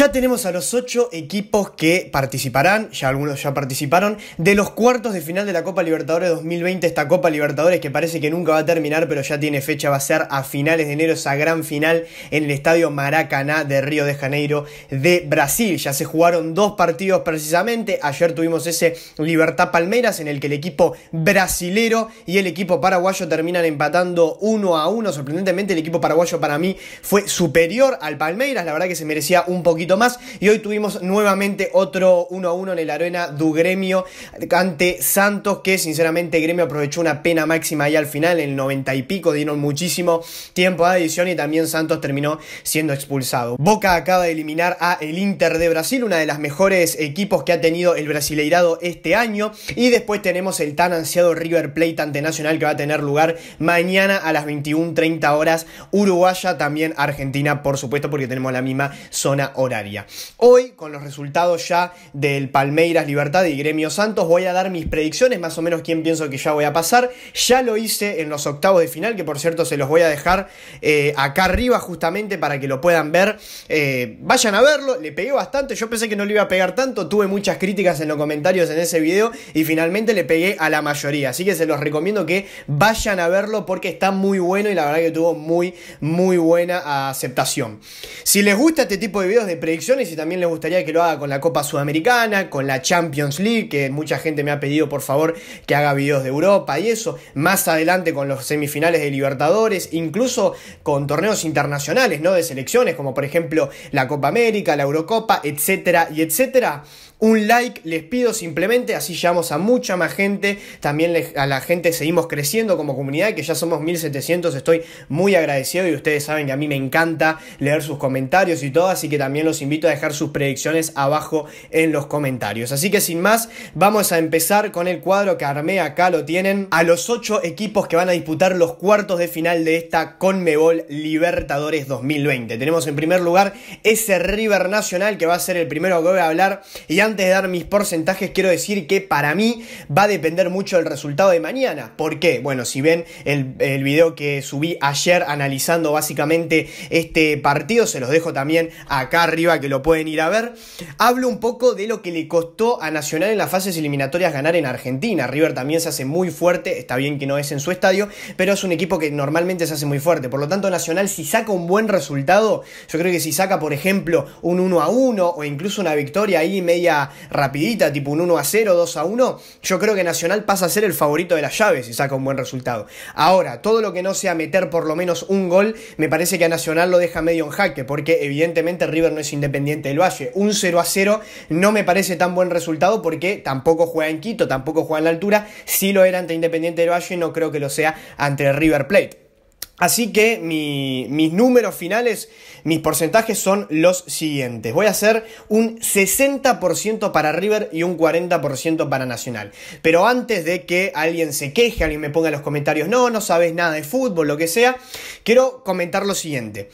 Ya tenemos a los ocho equipos que participarán, ya algunos ya participaron, de los cuartos de final de la Copa Libertadores 2020, esta Copa Libertadores que parece que nunca va a terminar, pero ya tiene fecha, va a ser a finales de enero esa gran final en el Estadio Maracaná de Río de Janeiro de Brasil. Ya se jugaron dos partidos precisamente, ayer tuvimos ese Libertad Palmeiras en el que el equipo brasilero y el equipo paraguayo terminan empatando uno a uno, sorprendentemente el equipo paraguayo para mí fue superior al Palmeiras, la verdad que se merecía un poquito más. Y hoy tuvimos nuevamente otro 1-1 en el Arena du Gremio ante Santos, que sinceramente Gremio aprovechó una pena máxima ahí al final, en el 90 y pico, dieron muchísimo tiempo a edición y también Santos terminó siendo expulsado. Boca acaba de eliminar a el Inter de Brasil, una de las mejores equipos que ha tenido el Brasileirado este año. Y después tenemos el tan ansiado River Plate ante Nacional que va a tener lugar mañana a las 21.30 horas, Uruguaya, también Argentina, por supuesto, porque tenemos la misma zona Hoy, con los resultados ya del Palmeiras Libertad y Gremio Santos, voy a dar mis predicciones, más o menos quién pienso que ya voy a pasar. Ya lo hice en los octavos de final, que por cierto se los voy a dejar eh, acá arriba justamente para que lo puedan ver. Eh, vayan a verlo, le pegué bastante, yo pensé que no le iba a pegar tanto, tuve muchas críticas en los comentarios en ese video y finalmente le pegué a la mayoría. Así que se los recomiendo que vayan a verlo porque está muy bueno y la verdad que tuvo muy, muy buena aceptación. Si les gusta este tipo de videos de predicciones y también les gustaría que lo haga con la Copa Sudamericana, con la Champions League, que mucha gente me ha pedido por favor que haga videos de Europa y eso, más adelante con los semifinales de Libertadores, incluso con torneos internacionales, ¿no? De selecciones, como por ejemplo la Copa América, la Eurocopa, etcétera, y etcétera un like, les pido simplemente, así llamamos a mucha más gente, también a la gente seguimos creciendo como comunidad, que ya somos 1700, estoy muy agradecido y ustedes saben que a mí me encanta leer sus comentarios y todo, así que también los invito a dejar sus predicciones abajo en los comentarios. Así que sin más, vamos a empezar con el cuadro que armé, acá lo tienen, a los 8 equipos que van a disputar los cuartos de final de esta Conmebol Libertadores 2020. Tenemos en primer lugar ese River Nacional que va a ser el primero que voy a hablar y antes de dar mis porcentajes, quiero decir que para mí va a depender mucho del resultado de mañana. ¿Por qué? Bueno, si ven el, el video que subí ayer analizando básicamente este partido, se los dejo también acá arriba que lo pueden ir a ver. Hablo un poco de lo que le costó a Nacional en las fases eliminatorias ganar en Argentina. River también se hace muy fuerte, está bien que no es en su estadio, pero es un equipo que normalmente se hace muy fuerte. Por lo tanto, Nacional, si saca un buen resultado, yo creo que si saca, por ejemplo, un 1 a 1 o incluso una victoria ahí media rapidita, tipo un 1 a 0, 2 a 1, yo creo que Nacional pasa a ser el favorito de las llaves y saca un buen resultado. Ahora, todo lo que no sea meter por lo menos un gol, me parece que a Nacional lo deja medio en jaque, porque evidentemente River no es independiente del Valle. Un 0 a 0 no me parece tan buen resultado porque tampoco juega en Quito, tampoco juega en la altura. Si lo era ante Independiente del Valle, no creo que lo sea ante River Plate. Así que mis números finales, mis porcentajes son los siguientes. Voy a hacer un 60% para River y un 40% para Nacional. Pero antes de que alguien se queje, alguien me ponga en los comentarios, no, no sabes nada de fútbol, lo que sea, quiero comentar lo siguiente.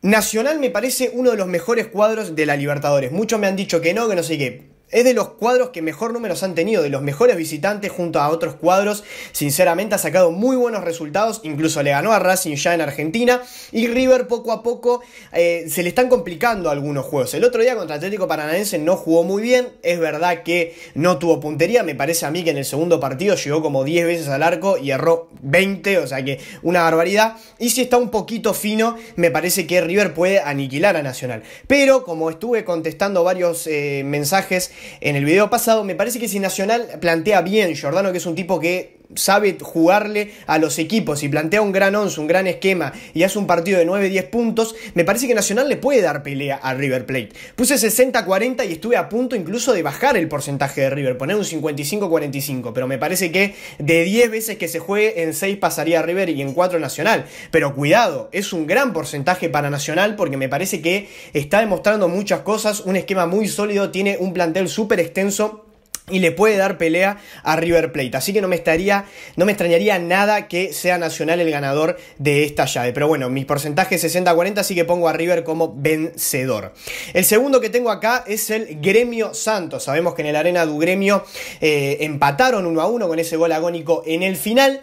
Nacional me parece uno de los mejores cuadros de la Libertadores. Muchos me han dicho que no, que no sé qué. Es de los cuadros que mejor números han tenido, de los mejores visitantes junto a otros cuadros. Sinceramente ha sacado muy buenos resultados, incluso le ganó a Racing ya en Argentina. Y River poco a poco eh, se le están complicando algunos juegos. El otro día contra Atlético Paranaense no jugó muy bien. Es verdad que no tuvo puntería. Me parece a mí que en el segundo partido llegó como 10 veces al arco y erró 20, o sea que una barbaridad. Y si está un poquito fino, me parece que River puede aniquilar a Nacional. Pero como estuve contestando varios eh, mensajes en el video pasado, me parece que si Nacional plantea bien Giordano, que es un tipo que sabe jugarle a los equipos y plantea un gran 11, un gran esquema y hace un partido de 9-10 puntos, me parece que Nacional le puede dar pelea a River Plate. Puse 60-40 y estuve a punto incluso de bajar el porcentaje de River, poner un 55-45, pero me parece que de 10 veces que se juegue, en 6 pasaría a River y en 4 Nacional. Pero cuidado, es un gran porcentaje para Nacional porque me parece que está demostrando muchas cosas, un esquema muy sólido, tiene un plantel súper extenso y le puede dar pelea a River Plate. Así que no me estaría, no me extrañaría nada que sea Nacional el ganador de esta llave. Pero bueno, mi porcentaje 60-40, así que pongo a River como vencedor. El segundo que tengo acá es el Gremio Santos. Sabemos que en el Arena du Gremio eh, empataron 1 a 1 con ese gol agónico en el final.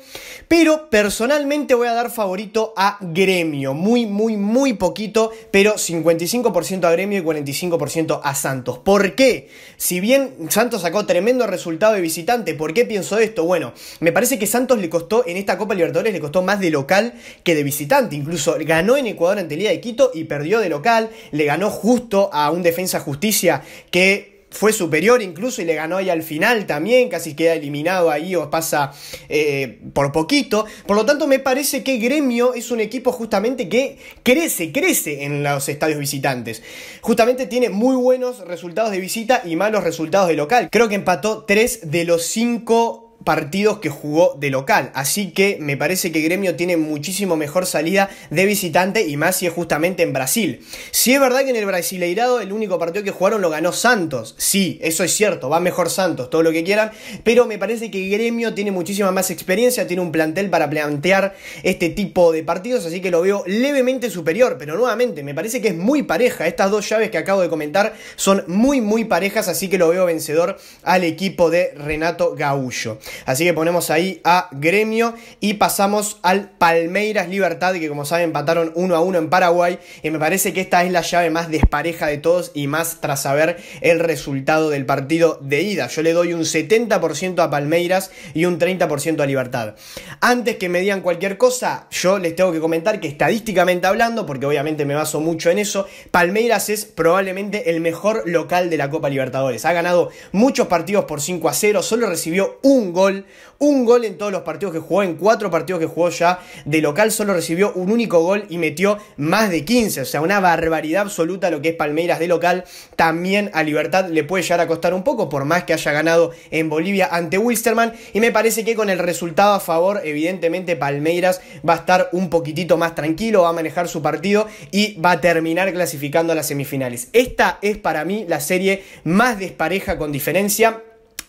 Pero personalmente voy a dar favorito a Gremio. Muy, muy, muy poquito, pero 55% a Gremio y 45% a Santos. ¿Por qué? Si bien Santos sacó 3 tremendo resultado de visitante. ¿Por qué pienso esto? Bueno, me parece que Santos le costó, en esta Copa Libertadores, le costó más de local que de visitante. Incluso ganó en Ecuador ante el Liga de Quito y perdió de local. Le ganó justo a un defensa justicia que fue superior incluso y le ganó ahí al final también, casi queda eliminado ahí o pasa eh, por poquito. Por lo tanto, me parece que Gremio es un equipo justamente que crece, crece en los estadios visitantes. Justamente tiene muy buenos resultados de visita y malos resultados de local. Creo que empató 3 de los 5 partidos que jugó de local. Así que me parece que Gremio tiene muchísimo mejor salida de visitante y más si es justamente en Brasil. Si es verdad que en el Brasileirado el único partido que jugaron lo ganó Santos. Sí, eso es cierto, va mejor Santos, todo lo que quieran. Pero me parece que Gremio tiene muchísima más experiencia, tiene un plantel para plantear este tipo de partidos, así que lo veo levemente superior. Pero nuevamente, me parece que es muy pareja. Estas dos llaves que acabo de comentar son muy, muy parejas, así que lo veo vencedor al equipo de Renato Gaullo. Así que ponemos ahí a Gremio y pasamos al Palmeiras Libertad, que como saben empataron 1 a 1 en Paraguay. Y me parece que esta es la llave más despareja de todos y más tras saber el resultado del partido de ida. Yo le doy un 70% a Palmeiras y un 30% a Libertad. Antes que me digan cualquier cosa, yo les tengo que comentar que estadísticamente hablando, porque obviamente me baso mucho en eso, Palmeiras es probablemente el mejor local de la Copa Libertadores. Ha ganado muchos partidos por 5 a 0, solo recibió un gol gol, un gol en todos los partidos que jugó, en cuatro partidos que jugó ya de local, solo recibió un único gol y metió más de 15, o sea, una barbaridad absoluta lo que es Palmeiras de local, también a Libertad le puede llegar a costar un poco, por más que haya ganado en Bolivia ante Wilsterman, y me parece que con el resultado a favor, evidentemente Palmeiras va a estar un poquitito más tranquilo, va a manejar su partido y va a terminar clasificando a las semifinales. Esta es para mí la serie más despareja con diferencia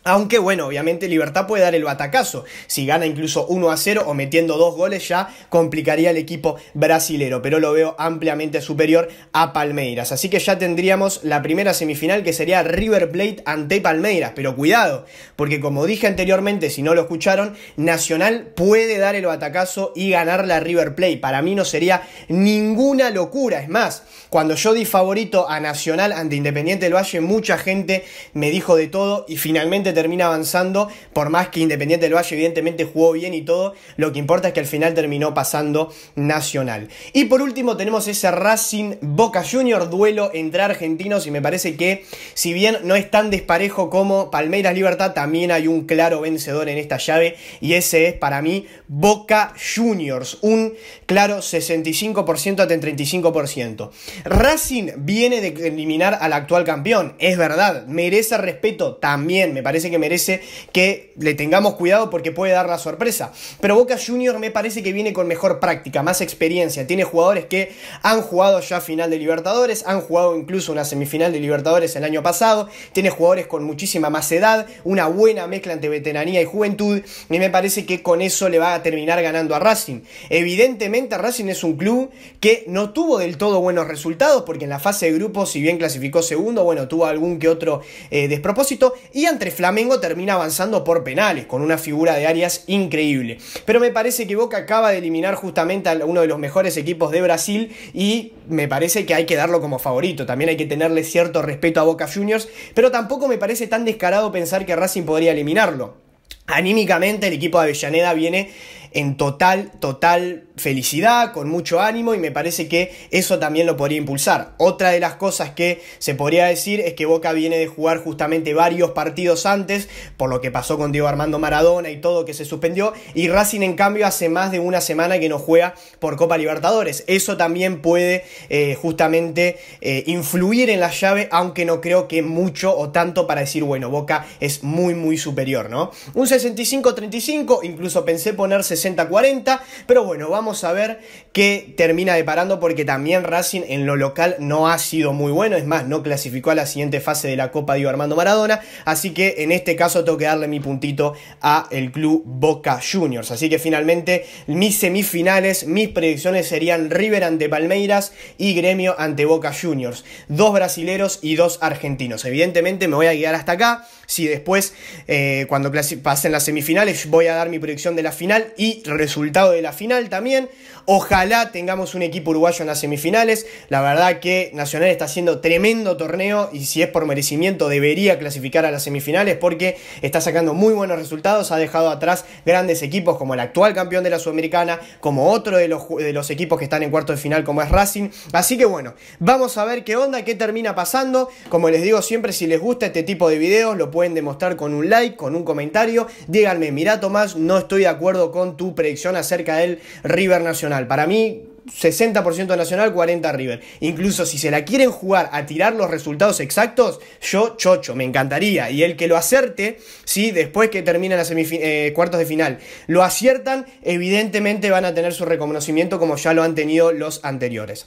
aunque bueno, obviamente Libertad puede dar el batacazo. Si gana incluso 1 a 0 o metiendo dos goles ya complicaría al equipo brasilero. Pero lo veo ampliamente superior a Palmeiras. Así que ya tendríamos la primera semifinal que sería River Plate ante Palmeiras. Pero cuidado, porque como dije anteriormente, si no lo escucharon, Nacional puede dar el batacazo y ganar la River Plate. Para mí no sería ninguna locura. Es más, cuando yo di favorito a Nacional ante Independiente del Valle, mucha gente me dijo de todo y finalmente termina avanzando, por más que Independiente del Valle evidentemente jugó bien y todo, lo que importa es que al final terminó pasando Nacional. Y por último tenemos ese Racing Boca Junior, duelo entre argentinos y me parece que si bien no es tan desparejo como Palmeiras Libertad, también hay un claro vencedor en esta llave y ese es para mí Boca Juniors, un claro 65% hasta 35%. Racing viene de eliminar al actual campeón, es verdad, merece respeto también, me parece parece que merece que le tengamos cuidado porque puede dar la sorpresa. Pero Boca Junior me parece que viene con mejor práctica, más experiencia. Tiene jugadores que han jugado ya final de Libertadores, han jugado incluso una semifinal de Libertadores el año pasado. Tiene jugadores con muchísima más edad, una buena mezcla entre veteranía y juventud. Y me parece que con eso le va a terminar ganando a Racing. Evidentemente Racing es un club que no tuvo del todo buenos resultados porque en la fase de grupos, si bien clasificó segundo, bueno, tuvo algún que otro eh, despropósito. Y entre Flamengo termina avanzando por penales, con una figura de Arias increíble. Pero me parece que Boca acaba de eliminar justamente a uno de los mejores equipos de Brasil y me parece que hay que darlo como favorito. También hay que tenerle cierto respeto a Boca Juniors, pero tampoco me parece tan descarado pensar que Racing podría eliminarlo. Anímicamente el equipo de Avellaneda viene en total, total felicidad, con mucho ánimo y me parece que eso también lo podría impulsar. Otra de las cosas que se podría decir es que Boca viene de jugar justamente varios partidos antes, por lo que pasó con Diego Armando Maradona y todo que se suspendió, y Racing en cambio hace más de una semana que no juega por Copa Libertadores. Eso también puede eh, justamente eh, influir en la llave, aunque no creo que mucho o tanto para decir, bueno, Boca es muy, muy superior, ¿no? Un 65-35, incluso pensé ponerse 60-40, pero bueno, vamos a ver qué termina de parando porque también Racing en lo local no ha sido muy bueno, es más, no clasificó a la siguiente fase de la Copa Diego Armando Maradona, así que en este caso tengo que darle mi puntito a el club Boca Juniors, así que finalmente mis semifinales, mis predicciones serían River ante Palmeiras y Gremio ante Boca Juniors, dos brasileros y dos argentinos, evidentemente me voy a guiar hasta acá, si después eh, cuando pasen las semifinales voy a dar mi predicción de la final y resultado de la final también. Ojalá tengamos un equipo uruguayo en las semifinales. La verdad que Nacional está haciendo tremendo torneo y si es por merecimiento debería clasificar a las semifinales porque está sacando muy buenos resultados. Ha dejado atrás grandes equipos como el actual campeón de la Sudamericana, como otro de los, de los equipos que están en cuarto de final como es Racing. Así que bueno, vamos a ver qué onda, qué termina pasando. Como les digo siempre, si les gusta este tipo de videos lo pueden demostrar con un like, con un comentario. Díganme, mira Tomás, no estoy de acuerdo con tu predicción acerca del River Nacional. Para mí, 60% Nacional, 40% River. Incluso si se la quieren jugar a tirar los resultados exactos, yo chocho, me encantaría. Y el que lo acerte, sí, después que terminen las eh, cuartos de final, lo aciertan, evidentemente van a tener su reconocimiento como ya lo han tenido los anteriores.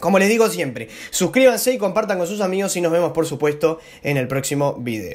Como les digo siempre, suscríbanse y compartan con sus amigos y nos vemos por supuesto en el próximo video.